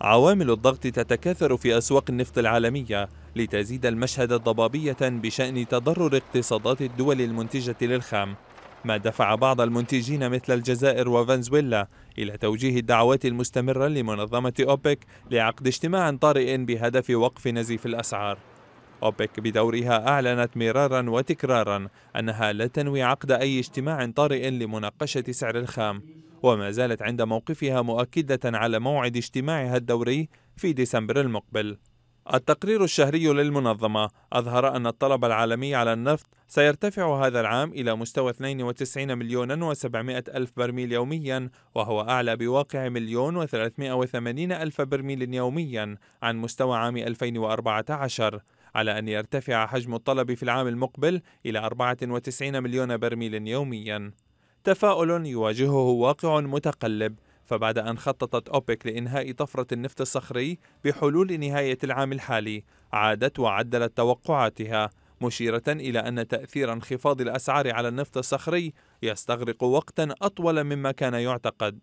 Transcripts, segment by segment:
عوامل الضغط تتكاثر في أسواق النفط العالمية لتزيد المشهد ضبابية بشأن تضرر اقتصادات الدول المنتجة للخام ما دفع بعض المنتجين مثل الجزائر وفنزويلا إلى توجيه الدعوات المستمرة لمنظمة أوبك لعقد اجتماع طارئ بهدف وقف نزيف الأسعار أوبك بدورها أعلنت مرارا وتكرارا أنها لا تنوي عقد أي اجتماع طارئ لمناقشة سعر الخام وما زالت عند موقفها مؤكدة على موعد اجتماعها الدوري في ديسمبر المقبل التقرير الشهري للمنظمة أظهر أن الطلب العالمي على النفط سيرتفع هذا العام إلى مستوى 92 مليون و700 ألف برميل يوميا وهو أعلى بواقع مليون و380 ألف برميل يوميا عن مستوى عام 2014 على أن يرتفع حجم الطلب في العام المقبل إلى 94 مليون برميل يوميا تفاؤل يواجهه واقع متقلب فبعد أن خططت أوبك لإنهاء طفرة النفط الصخري بحلول نهاية العام الحالي عادت وعدلت توقعاتها مشيرة إلى أن تأثير انخفاض الأسعار على النفط الصخري يستغرق وقتا أطول مما كان يعتقد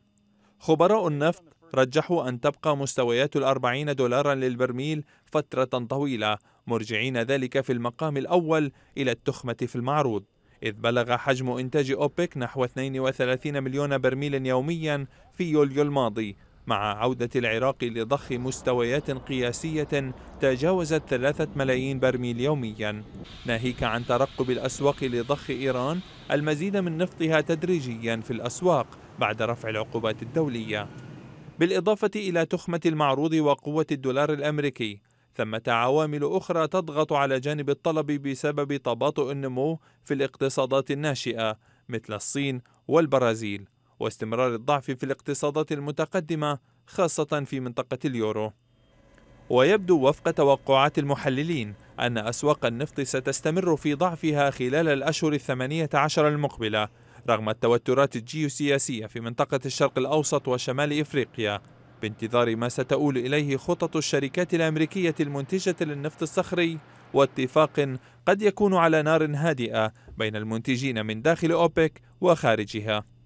خبراء النفط رجحوا أن تبقى مستويات الأربعين دولارا للبرميل فترة طويلة مرجعين ذلك في المقام الأول إلى التخمة في المعروض إذ بلغ حجم إنتاج أوبك نحو 32 مليون برميل يوميا في يوليو الماضي مع عودة العراق لضخ مستويات قياسية تجاوزت ثلاثة ملايين برميل يوميا ناهيك عن ترقب الأسواق لضخ إيران المزيد من نفطها تدريجيا في الأسواق بعد رفع العقوبات الدولية بالإضافة إلى تخمة المعروض وقوة الدولار الأمريكي ثمة عوامل أخرى تضغط على جانب الطلب بسبب تباطؤ النمو في الاقتصادات الناشئة مثل الصين والبرازيل واستمرار الضعف في الاقتصادات المتقدمة خاصة في منطقة اليورو ويبدو وفق توقعات المحللين أن أسواق النفط ستستمر في ضعفها خلال الأشهر الثمانية عشر المقبلة رغم التوترات الجيوسياسية في منطقة الشرق الأوسط وشمال إفريقيا بانتظار ما ستؤول إليه خطط الشركات الأمريكية المنتجة للنفط الصخري واتفاق قد يكون على نار هادئة بين المنتجين من داخل أوبك وخارجها